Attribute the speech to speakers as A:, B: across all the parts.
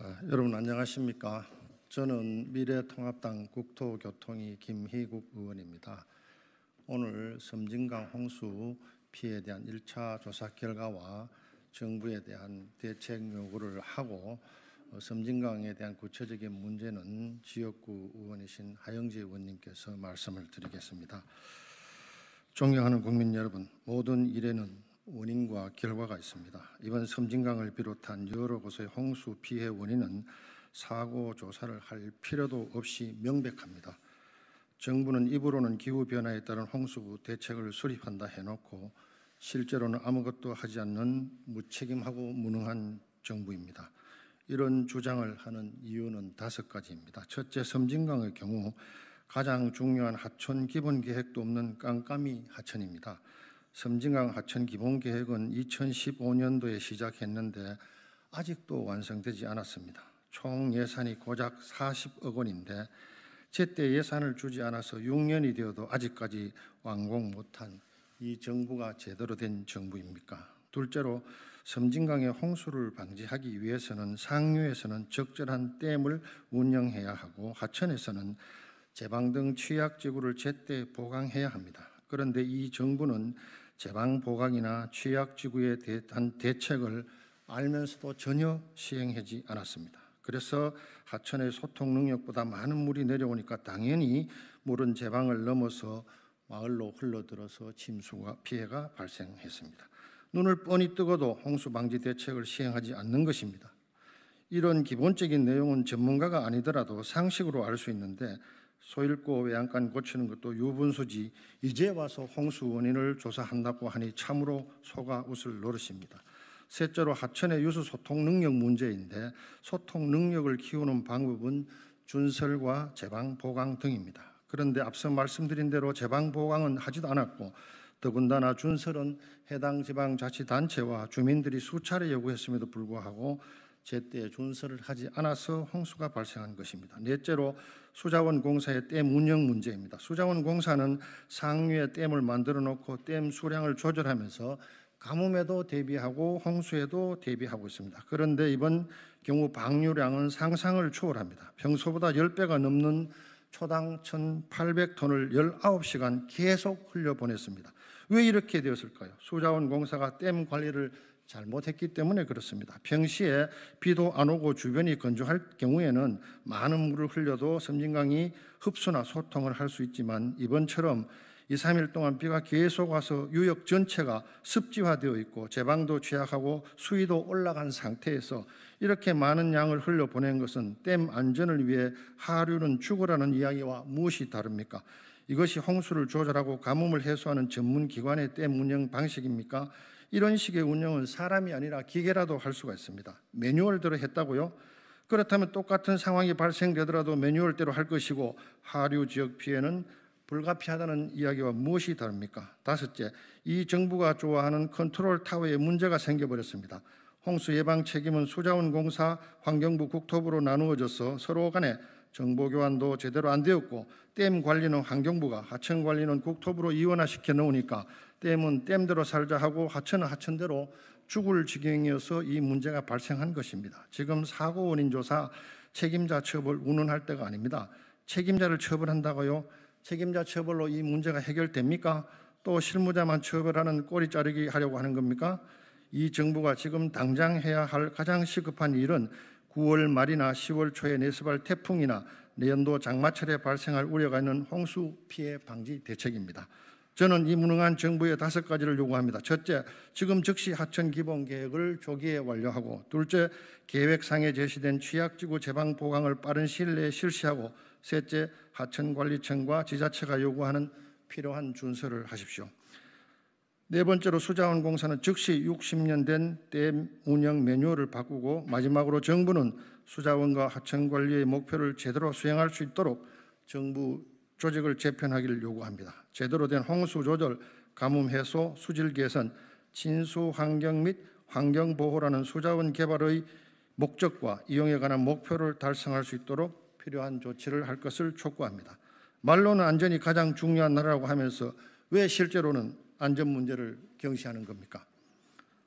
A: 아, 여러분 안녕하십니까? 저는 미래통합당 국토교통위 김희국 의원입니다. 오늘 섬진강 홍수 피해에 대한 1차 조사 결과와 정부에 대한 대책 요구를 하고 어, 섬진강에 대한 구체적인 문제는 지역구 의원이신 하영재 의원님께서 말씀을 드리겠습니다. 존경하는 국민 여러분, 모든 일에는 원인과 결과가 있습니다. 이번 섬진강을 비롯한 여러 곳의 홍수 피해 원인은 사고 조사를 할 필요도 없이 명백합니다. 정부는 입으로는 기후 변화에 따른 홍수 대책을 수립한다 해놓고 실제로는 아무것도 하지 않는 무책임하고 무능한 정부입니다. 이런 주장을 하는 이유는 다섯 가지입니다. 첫째, 섬진강의 경우 가장 중요한 하천 기본 계획도 없는 깜깜이 하천입니다. 섬진강 하천 기본 계획은 2015년도에 시작했는데 아직도 완성되지 않았습니다. 총 예산이 고작 40억 원인데 제때 예산을 주지 않아서 6년이 되어도 아직까지 완공 못한 이 정부가 제대로 된 정부입니까? 둘째로 섬진강의 홍수를 방지하기 위해서는 상류에서는 적절한 댐을 운영해야 하고 하천에서는 제방 등 취약 지구를 제때 보강해야 합니다. 그런데 이 정부는 제방 보강이나 취약 지구에 대한 대책을 알면서도 전혀 시행하지 않았습니다. 그래서 하천의 소통 능력보다 많은 물이 내려오니까 당연히 물은 제방을 넘어서 마을로 흘러들어서 침수가 피해가 발생했습니다. 눈을 뻔히 뜨고도 홍수 방지 대책을 시행하지 않는 것입니다. 이런 기본적인 내용은 전문가가 아니더라도 상식으로 알 수 있는데 소일고 외양간 고치는 것도 유분수지 이제 와서 홍수 원인을 조사한다고 하니 참으로 소가 웃을 노릇입니다. 셋째로 하천의 유수 소통 능력 문제인데 소통 능력을 키우는 방법은 준설과 제방 보강 등입니다. 그런데 앞서 말씀드린 대로 제방 보강은 하지도 않았고 더군다나 준설은 해당 지방자치단체와 주민들이 수차례 요구했음에도 불구하고 제때 준설을 하지 않아서 홍수가 발생한 것입니다. 넷째로 수자원 공사의 댐 운영 문제입니다. 수자원 공사는 상류에 댐을 만들어 놓고 댐 수량을 조절하면서 가뭄에도 대비하고 홍수에도 대비하고 있습니다. 그런데 이번 경우 방류량은 상상을 초월합니다. 평소보다 10배가 넘는 초당 1,800톤을 19시간 계속 흘려보냈습니다. 왜 이렇게 되었을까요? 수자원 공사가 댐 관리를 잘못했기 때문에 그렇습니다. 평시에 비도 안 오고 주변이 건조할 경우에는 많은 물을 흘려도 섬진강이 흡수나 소통을 할 수 있지만 이번처럼 2, 3일 동안 비가 계속 와서 유역 전체가 습지화되어 있고 제방도 취약하고 수위도 올라간 상태에서 이렇게 많은 양을 흘려보낸 것은 댐 안전을 위해 하류는 죽으라는 이야기와 무엇이 다릅니까? 이것이 홍수를 조절하고 가뭄을 해소하는 전문 기관의 댐 운영 방식입니까? 이런 식의 운영은 사람이 아니라 기계라도 할 수가 있습니다. 매뉴얼대로 했다고요? 그렇다면 똑같은 상황이 발생되더라도 매뉴얼대로 할 것이고 하류 지역 피해는 불가피하다는 이야기와 무엇이 다릅니까? 다섯째, 이 정부가 좋아하는 컨트롤 타워에 문제가 생겨버렸습니다. 홍수 예방 책임은 수자원공사, 환경부, 국토부로 나누어져서 서로 간에 정보 교환도 제대로 안 되었고 댐 관리는 환경부가 하천 관리는 국토부로 이원화시켜 놓으니까 댐은 댐대로 살자 하고 하천은 하천대로 죽을 지경이어서 이 문제가 발생한 것입니다. 지금 사고 원인 조사 책임자 처벌 운운할 때가 아닙니다. 책임자를 처벌한다고요? 책임자 처벌로 이 문제가 해결됩니까? 또 실무자만 처벌하는 꼬리 자르기 하려고 하는 겁니까? 이 정부가 지금 당장 해야 할 가장 시급한 일은 9월 말이나 10월 초에 내수발 태풍이나 내년도 장마철에 발생할 우려가 있는 홍수 피해 방지 대책입니다. 저는 이 무능한 정부의 다섯 가지를 요구합니다. 첫째, 지금 즉시 하천 기본 계획을 조기에 완료하고, 둘째, 계획상에 제시된 취약지구 재방 보강을 빠른 시일 내에 실시하고, 셋째, 하천관리청과 지자체가 요구하는 필요한 준서를 하십시오. 네 번째로 수자원공사는 즉시 60년 된 댐 운영 매뉴얼을 바꾸고 마지막으로 정부는 수자원과 하천관리의 목표를 제대로 수행할 수 있도록 정부 조직을 재편하기를 요구합니다. 제대로 된 홍수 조절, 가뭄 해소, 수질 개선, 진수 환경 및 환경 보호라는 수자원 개발의 목적과 이용에 관한 목표를 달성할 수 있도록 필요한 조치를 할 것을 촉구합니다. 말로는 안전이 가장 중요한 나라라고 하면서 왜 실제로는 안전 문제를 경시하는 겁니까?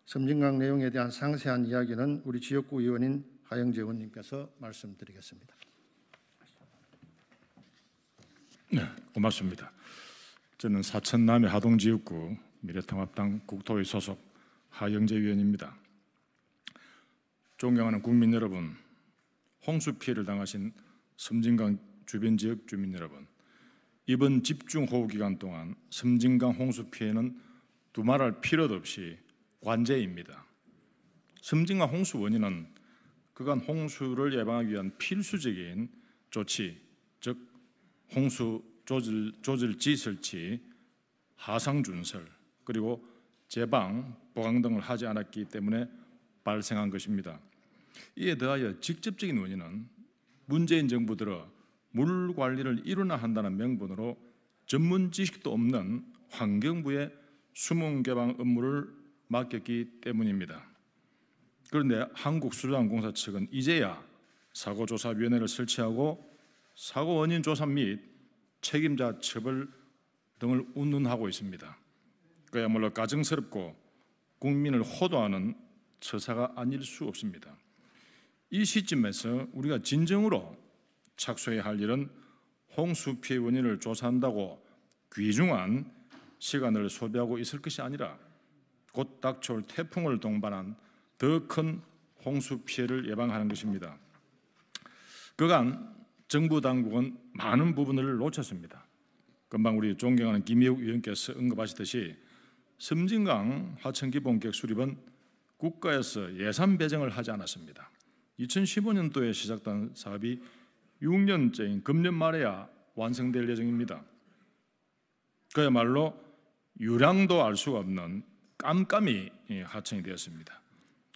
A: 섬진강 내용에 대한 상세한 이야기는 우리 지역구 의원인 하영재 의원님께서 말씀드리겠습니다.
B: 네, 고맙습니다. 저는 사천남해 하동지역구 미래통합당 국토위 소속 하영재 위원입니다. 존경하는 국민 여러분, 홍수 피해를 당하신 섬진강 주변 지역 주민 여러분, 이번 집중호우 기간 동안 섬진강 홍수 피해는 두말할 필요도 없이 관제입니다. 섬진강 홍수 원인은 그간 홍수를 예방하기 위한 필수적인 조치, 즉 홍수 조절, 조절지 설치, 하상 준설 그리고 제방, 보강 등을 하지 않았기 때문에 발생한 것입니다. 이에 더하여 직접적인 원인은 문재인 정부 들어 물 관리를 이루나 한다는 명분으로 전문 지식도 없는 환경부의 수문 개방 업무를 맡겼기 때문입니다. 그런데 한국수산공사 측은 이제야 사고조사위원회를 설치하고 사고 원인 조사 및 책임자 처벌 등을 운운하고 있습니다. 그야말로 가증스럽고 국민을 호도하는 처사가 아닐 수 없습니다. 이 시점에서 우리가 진정으로 착수해야 할 일은 홍수 피해 원인을 조사한다고 귀중한 시간을 소비하고 있을 것이 아니라 곧 닥쳐올 태풍을 동반한 더 큰 홍수 피해를 예방하는 것입니다. 그간 정부 당국은 많은 부분을 놓쳤습니다. 금방 우리 존경하는 김희욱 위원께서 언급하시듯이 섬진강 하천기본계 수립은 국가에서 예산 배정을 하지 않았습니다. 2015년도에 시작된 사업이 6년째인 금년 말에야 완성될 예정입니다. 그야말로 유량도 알수 없는 깜깜이 예, 하천이 되었습니다.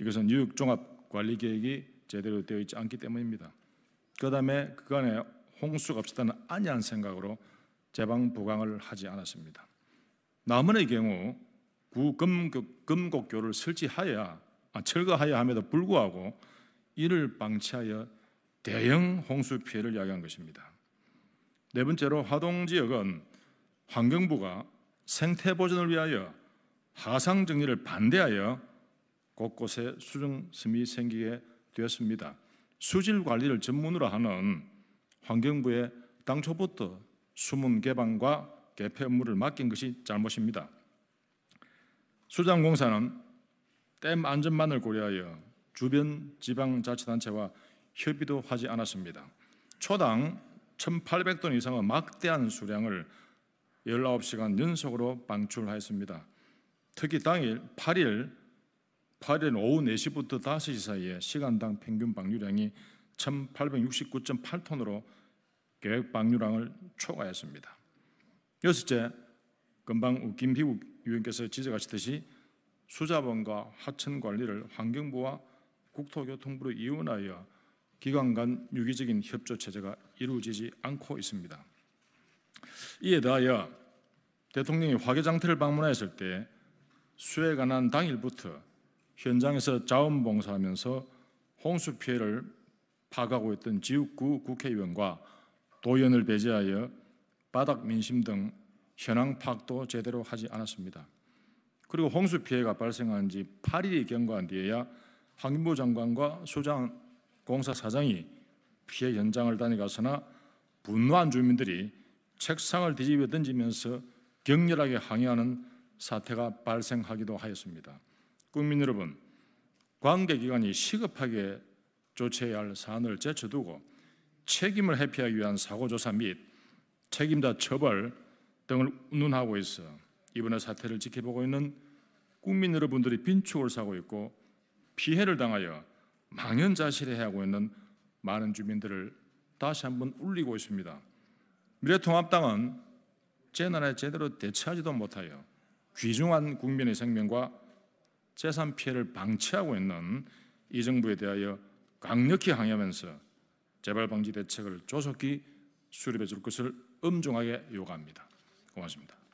B: 이것은 뉴욕 종합 관리 계획이 제대로 되어 있지 않기 때문입니다. 그 다음에 그간에 홍수가 없었다는 안이한 생각으로 재방 부강을 하지 않았습니다. 남은의 경우 구금곡, 그, 교를 설치하여 아, 철거하여 함에도 불구하고 이를 방치하여 대형 홍수 피해를 야기한 것입니다. 네 번째로 화동 지역은 환경부가 생태 보존을 위하여 하상 정리를 반대하여 곳곳에 수중 습이 생기게 되었습니다. 수질 관리를 전문으로 하는 환경부에 당초부터 수문 개방과 개폐 업무를 맡긴 것이 잘못입니다. 수자공사는댐 안전만을 고려하여 주변 지방자치단체와 협의도 하지 않았습니다. 초당 1,800톤 이상의 막대한 수량을 19시간 연속으로 방출하였습니다. 특히 당일 8일 8일 오후 4시부터 5시 사이에 시간당 평균 방류량이 1869.8톤으로 계획 방류량을 초과했습니다. 여섯째, 금방 김비국 위원께서 지적하시듯이 수자본과 하천 관리를 환경부와 국토교통부로 이원하여 기관 간 유기적인 협조 체제가 이루어지지 않고 있습니다. 이에 대하여 대통령이 화계장터를 방문하였을 때 수해 관한 당일부터 현장에서 자원봉사하면서 홍수 피해를 파악하고 있던 지역구 국회의원과 도연을 배제하여 바닥 민심 등 현황 파악도 제대로 하지 않았습니다. 그리고 홍수 피해가 발생한 지 8일이 경과한 뒤에야 황인보 장관과 소장 공사 사장이 피해 현장을 다녀가서나 분노한 주민들이 책상을 뒤집어 던지면서 격렬하게 항의하는 사태가 발생하기도 하였습니다. 국민 여러분, 관계기관이 시급하게 조치해야 할 사안을 제쳐두고 책임을 회피하기 위한 사고조사 및 책임자 처벌 등을 운운하고 있어 이번의 사태를 지켜보고 있는 국민 여러분들이 빈축을 사고 있고 피해를 당하여 망연자실해하고 있는 많은 주민들을 다시 한번 울리고 있습니다. 미래통합당은 재난에 제대로 대처하지도 못하여 귀중한 국민의 생명과 재산 피해를 방치하고 있는 이 정부에 대하여 강력히 항의하면서 재발 방지 대책을 조속히 수립해 줄 것을 엄중하게 요구합니다. 고맙습니다.